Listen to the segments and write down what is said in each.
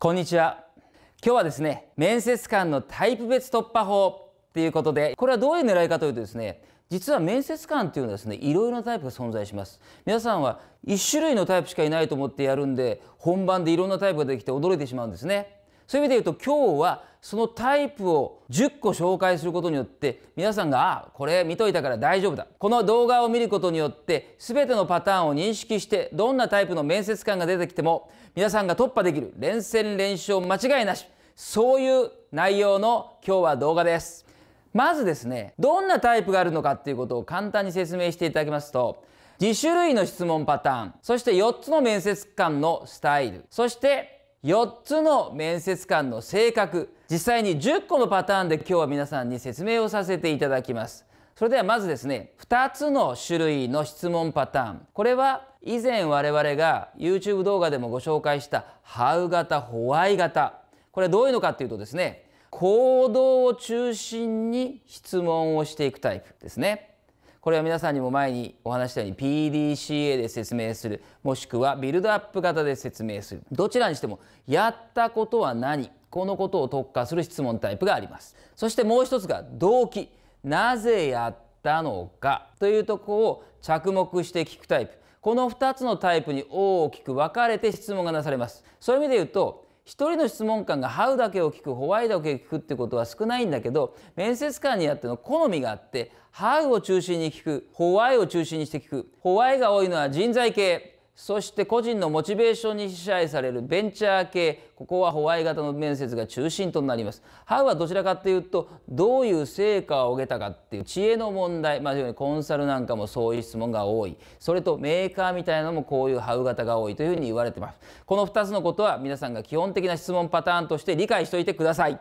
こんにちは今日はですね面接官のタイプ別突破法っていうことでこれはどういう狙いかというとですね実は面接官っていうのはですねいろいろなタイプが存在します皆さんは1種類のタイプしかいないと思ってやるんで本番でいろんなタイプができて驚いてしまうんですねそういう意味で言うと今日はそのタイプを10個紹介することによって皆さんがあこれ見といたから大丈夫だこの動画を見ることによって全てのパターンを認識してどんなタイプの面接官が出てきても皆さんが突破できる連戦連勝間違いなしそういう内容の今日は動画です。まずですねどんなタイプがあるのかっていうことを簡単に説明していただきますと2種類の質問パターンそして4つの面接官のスタイルそして4つの面接官の性格実際に10個のパターンで今日は皆さんに説明をさせていただきますそれではまずですね2つの種類の質問パターンこれは以前我々が YouTube 動画でもご紹介したハウ型ホワイ型これどういうのかっていうとですね行動を中心に質問をしていくタイプですねこれは皆さんにも前にお話したように PDCA で説明するもしくはビルドアップ型で説明するどちらにしてもやったことは何このことを特化する質問タイプがありますそしてもう一つが動機なぜやったのかというとこを着目して聞くタイプこの2つのタイプに大きく分かれて質問がなされますそういう意味で言うと1人の質問官が「ハウ」だけを聞く「ホワイだけを聞くってことは少ないんだけど面接官にあっての好みがあって「ハウ」を中心に聞く「ホワイを中心にして聞く「ホワイが多いのは人材系そして個人のモチベーションに支配されるベンチャー系ここはホワイ型の面接が中心となりますハウはどちらかというとどういう成果を上げたかっていう知恵の問題まあにコンサルなんかもそういう質問が多いそれとメーカーみたいなのもこういうハウ型が多いというふうに言われてますこの2つのことは皆さんが基本的な質問パターンとして理解しておいてください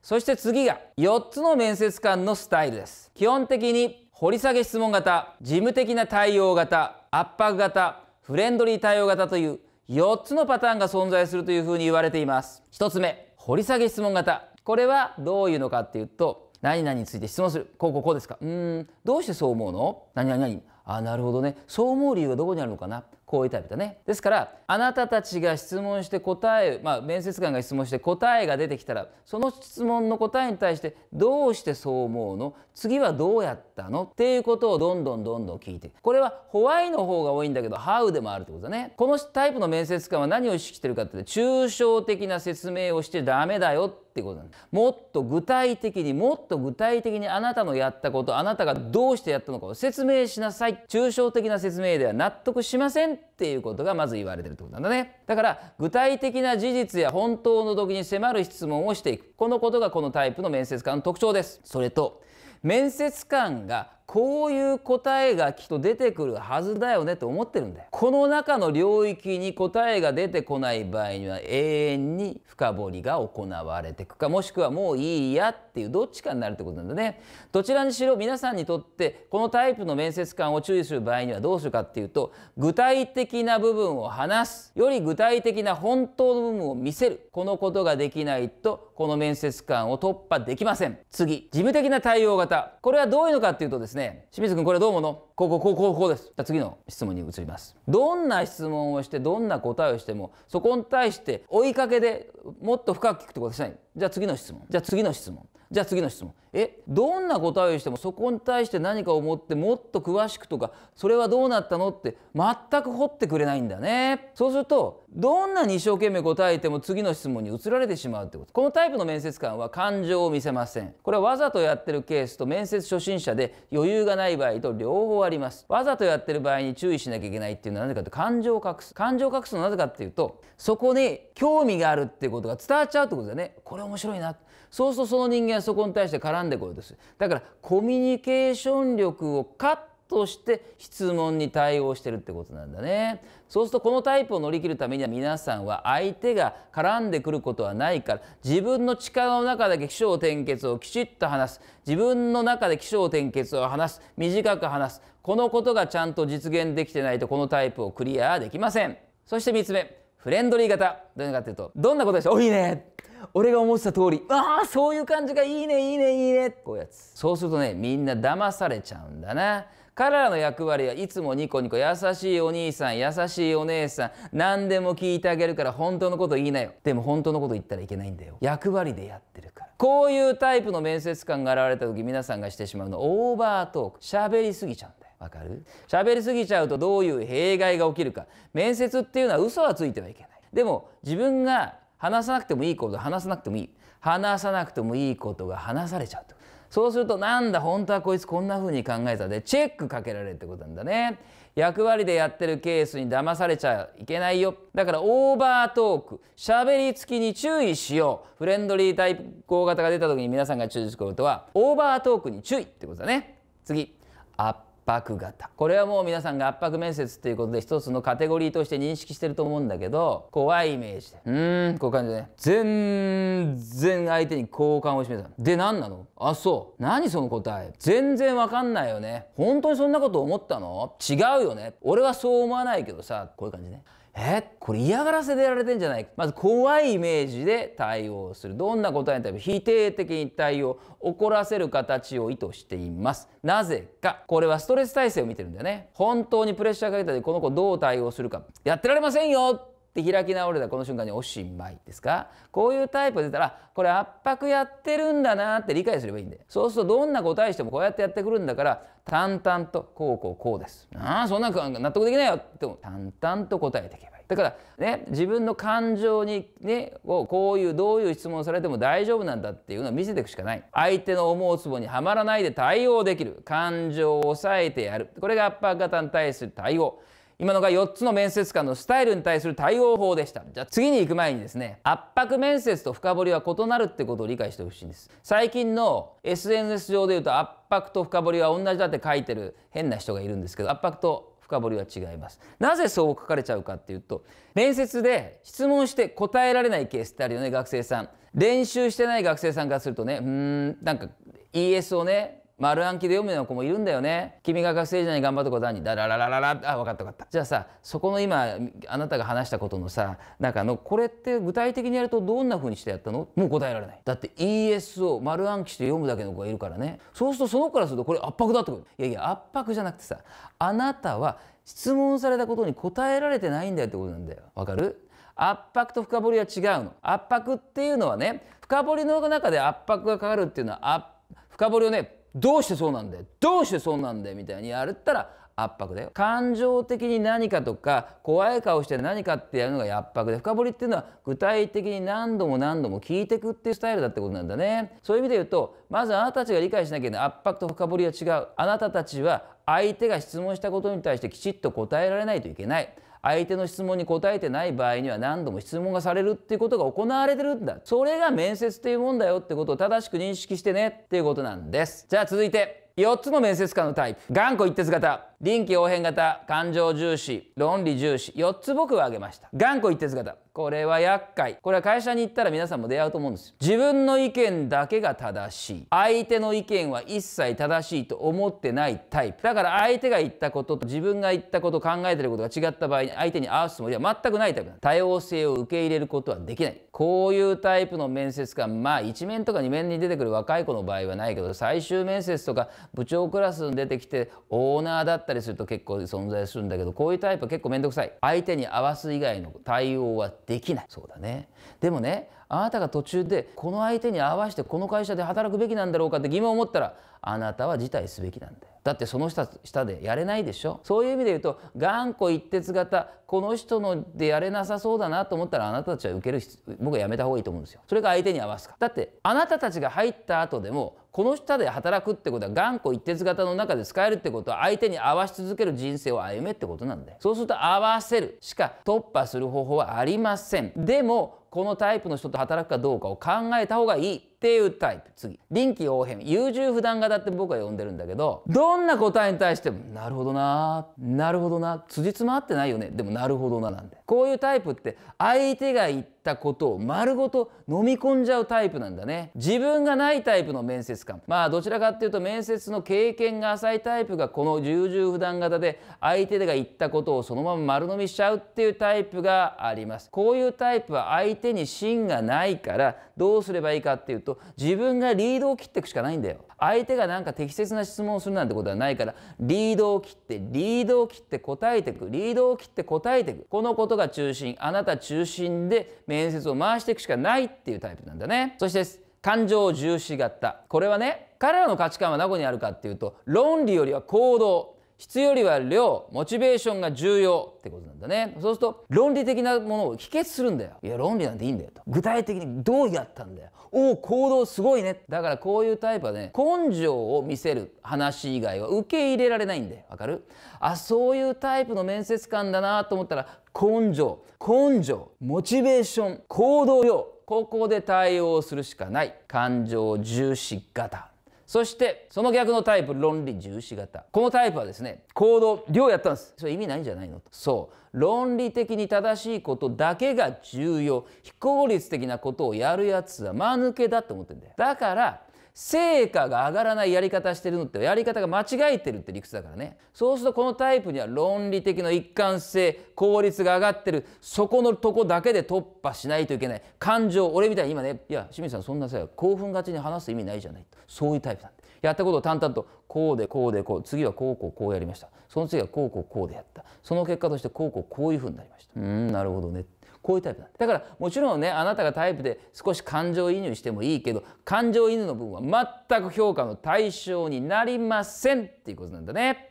そして次が4つの面接官のスタイルです基本的に掘り下げ質問型事務的な対応型圧迫型フレンドリー対応型という4つのパターンが存在するというふうに言われています1つ目掘り下げ質問型これはどういうのかっていうと何々について質問するこうこうこうですかうんどうしてそう思うの何々何あなるほどねそう思う理由はどこにあるのかなこういうタイプだねですからあなたたちが質問して答えまあ面接官が質問して答えが出てきたらその質問の答えに対してどうしてそう思うの次はどうやってったのっていうことをどんどんどんどん聞いてこれはホワイの方が多いんだけどハウでもあるってことだねこのタイプの面接官は何を意識してるかって抽象的な説明をしてダメだよってことなんもっと具体的にもっと具体的にあなたのやったことあなたがどうしてやったのかを説明しなさい抽象的な説明では納得しませんっていうことがまず言われてるってことなんだねだから具体的な事実や本当の時に迫る質問をしていくこのことがこのタイプの面接官の特徴ですそれと面接官がこういう答えがきっと出てくるはずだよねと思ってるんだよこの中の領域に答えが出てこない場合には永遠に深掘りが行われていくかもしくはもういいやっていうどっちかになるってことなんだねどちらにしろ皆さんにとってこのタイプの面接官を注意する場合にはどうするかっていうと具体的な部分を話すより具体的な本当の部分を見せるこのことができないとこの面接官を突破できません次事務的な対応型これはどういうのかっていうとですねね清水君これどう思うのこうこうこうこうこうですじゃ次の質問に移りますどんな質問をしてどんな答えをしてもそこに対して追いかけでもっと深く聞くってことはしないじゃあ次の質問じゃあ次の質問じゃあ次の質問えどんな答えをしてもそこに対して何かを持ってもっと詳しくとかそれはどうなったのって全く掘ってくれないんだねそうするとどんなに一生懸命答えても次の質問に移られてしまうってことこのタイプの面接官は感情を見せませんこれはわざとやってるケースと面接初心者で余裕がない場合と両方ありますわざとやってる場合に注意しなきゃいけないっていうのはなぜかって感情を隠す感情を隠すのはなぜかっていうとそこに興味があるっていうことが伝わっちゃうってことだよねこれ面白いなそうするとその人間はそこに対して絡んでくるんですだからコミュニケーション力をカッとして質問に対応してるってことなんだねそうするとこのタイプを乗り切るためには皆さんは相手が絡んでくることはないから自分の力の中だけ起承転結をきちっと話す自分の中で起承転結を話す短く話すこのことがちゃんと実現できてないとこのタイプをクリアできませんそして3つ目フレンドリー型どういうかというとどんなことでしょういいね俺が思ってた通りああそういう感じがいいねいいねいいねこういうやつそうするとねみんな騙されちゃうんだな彼らの役割はいつもニコニコ優しいお兄さん優しいお姉さん何でも聞いてあげるから本当のこと言いなよでも本当のこと言ったらいけないんだよ役割でやってるからこういうタイプの面接官が現れた時皆さんがしてしまうのオーバートーク喋りすぎちゃうんだよわかる喋りすぎちゃうとどういう弊害が起きるか面接っていうのは嘘はついてはいけないでも自分が話さなくてもいいこと話さなくてもいい話さなくてもいいことが話されちゃうとそうするとなんだ本当はこいつこんな風に考えたでチェックかけられるってことなんだね役割でやってるケースに騙されちゃいけないよだからオーバートークしゃべりつきに注意しようフレンドリー対抗型が出た時に皆さんが注意することはオーバートークに注意ってことだね次アッ迫型これはもう皆さんが圧迫面接っていうことで一つのカテゴリーとして認識してると思うんだけど怖いイメージでうーんこういう感じでね全然相手に好感を示すで何なのあそう何その答え全然わかんないよね本当にそんなこと思ったの違うよね俺はそう思わないけどさこういう感じねえこれ嫌がらせでやられてんじゃないまず怖いイメージで対応するどんな答えに対して否定的に対応怒らせる形を意図していますなぜかこれはストレス体制を見てるんだよね本当にプレッシャーかけたでこの子どう対応するかやってられませんよで開き直れたこの瞬間におしまいですかこういうタイプ出たらこれ圧迫やってるんだなって理解すればいいんでそうするとどんな答えしてもこうやってやってくるんだから淡々とこうこうこうですああそんな納得できないよっても淡々と答えていけばいいだからね自分の感情にねをこういうどういう質問されても大丈夫なんだっていうのを見せていくしかない相手の思うつぼにはまらないで対応できる感情を抑えてやるこれが圧迫型に対する対応今のが4つの面接官のスタイルに対する対応法でしたじゃあ次に行く前にですね圧迫面接と深掘りは異なるってことを理解してほしいんです最近の SNS 上で言うと圧迫と深掘りは同じだって書いてる変な人がいるんですけど圧迫と深掘りは違いますなぜそう書かれちゃうかっていうと面接で質問して答えられないケースってあるよね学生さん練習してない学生さんからするとねうんなんか ES をね丸暗記で読むような子もいるんだよね君が学生時代に頑張ったことは何だらららららあ分かった分かったじゃあさそこの今あなたが話したことのさ中のこれって具体的にやるとどんな風にしてやったのもう答えられないだって ES を丸暗記して読むだけの子がいるからねそうするとその子からするとこれ圧迫だってこといやいや圧迫じゃなくてさあなたは質問されたことに答えられてないんだよってことなんだよわかる圧迫と深掘りは違うの圧迫っていうのはね深掘りの中で圧迫がかかるっていうのは深掘りをねどうしてそうなんだよどうしてそうなんだよみたいにやるったら圧迫だよ感情的に何かとか怖い顔して何かってやるのが圧迫で深掘りっていうのは具体的に何度も何度も聞いてくっていうスタイルだってことなんだねそういう意味で言うとまずあなたたちが理解しなきゃいけない圧迫と深掘りは違うあなたたちは相手が質問したことに対してきちっと答えられないといけない相手の質問に答えてない場合には何度も質問がされるっていうことが行われてるんだそれが面接っていうもんだよってことを正しく認識してねっていうことなんですじゃあ続いて4つの面接官のタイプ頑固一徹型臨機応変型感情重視論理重視4つ僕は挙げました頑固一徹型これは厄介これは会社に行ったら皆さんも出会うと思うんですよ自分の意見だけが正しい相手の意見は一切正しいと思ってないタイプだから相手が言ったことと自分が言ったこと考えてることが違った場合に相手に合わすつもりは全くないタイプ多様性を受け入れることはできないこういうタイプの面接官まあ1面とか2面に出てくる若い子の場合はないけど最終面接とか部長クラスに出てきてオーナーだったったりすると結構存在するんだけどこういうタイプは結構面倒くさい相手に合わす以外の対応はできないそうだねでもねあなたが途中でこの相手に合わせてこの会社で働くべきなんだろうかって疑問を持ったらあなたは辞退すべきなんだだってその下下でやれないでしょそういう意味で言うと頑固一徹型この人のでやれなさそうだなと思ったらあなたたちは受ける僕はやめた方がいいと思うんですよそれが相手に合わすかだってあなたたちが入った後でもこの下で働くってことは頑固一徹型の中で使えるってことは相手に合わし続ける人生を歩めってことなんでそうすると合わせるしか突破する方法はありませんでもこのタイプの人と働くかどうかを考えた方がいいっていうタイプ次臨機応変優柔不断型って僕は呼んでるんだけどどんな答えに対してもなるほどななるほどな辻褄合ってないよねでもなるほどななんでこういうタイプって相手が言ったことを丸ごと飲み込んじゃうタイプなんだね自分がないタイプの面接官まあどちらかっていうと面接の経験が浅いタイプがこの優柔不断型で相手が言ったことをそのまま丸飲みしちゃうっていうタイプがありますこういうタイプは相手に芯がないからどうすればいいかっていうとと自分がリードを切っていくしかないんだよ相手が何か適切な質問をするなんてことはないからリードを切ってリードを切って答えていくリードを切って答えていくこのことが中心あなた中心で面接を回していくしかないっていうタイプなんだねそして感情重視型これはね彼らの価値観はどこにあるかっていうと論理よりは行動質よりは量モチベーションが重要ってことなんだねそうすると論理的なものを否決するんだよいや論理なんていいんだよと具体的にどうやったんだよおお行動すごいねだからこういうタイプはね根性を見せる話以外は受け入れられないんでわかるあそういうタイプの面接官だなと思ったら根性根性モチベーション行動量ここで対応するしかない感情重視型そしてその逆のタイプ論理重視型このタイプはですね行動量やったんですそれ意味ないんじゃないのとそう論理的に正しいことだけが重要非効率的なことをやるやつは間抜けだって思ってんだよだから成果が上がらないやり方してるのってやり方が間違えてるって理屈だからねそうするとこのタイプには論理的な一貫性効率が上がってるそこのとこだけで突破しないといけない感情俺みたいに今ねいや清水さんそんなさ興奮がちに話す意味ないじゃないそういうタイプなんだやったことを淡々とこうでこうでこう次はこうこうこうやりましたその次はこうこうこうでやったその結果としてこうこうこういうふうになりましたうんなるほどねこういうタイプなんだだからもちろんねあなたがタイプで少し感情移入してもいいけど感情移入の部分は全く評価の対象になりませんっていうことなんだね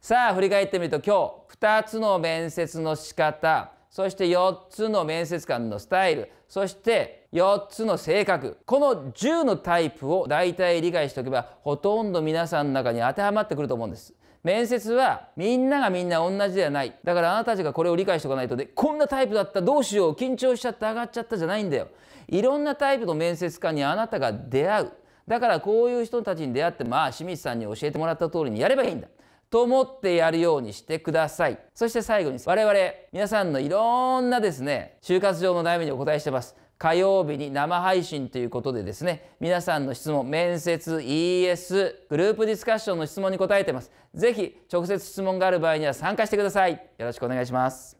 さあ振り返ってみると今日2つの面接の仕方そして4つの面接官のスタイルそして4つの性格この10のタイプを大体理解しておけばほとんど皆さんの中に当てはまってくると思うんです。面接はみんながみんな同じではないだからあなたたちがこれを理解しておかないとでこんなタイプだったどうしよう緊張しちゃって上がっちゃったじゃないんだよいろんなタイプの面接官にあなたが出会うだからこういう人たちに出会ってまあ清水さんに教えてもらった通りにやればいいんだと思ってやるようにしてください。そして最後に我々皆さんのいろんなですね、就活上の悩みにお答えしてます。火曜日に生配信ということでですね、皆さんの質問、面接、ES、グループディスカッションの質問に答えてます。ぜひ直接質問がある場合には参加してください。よろしくお願いします。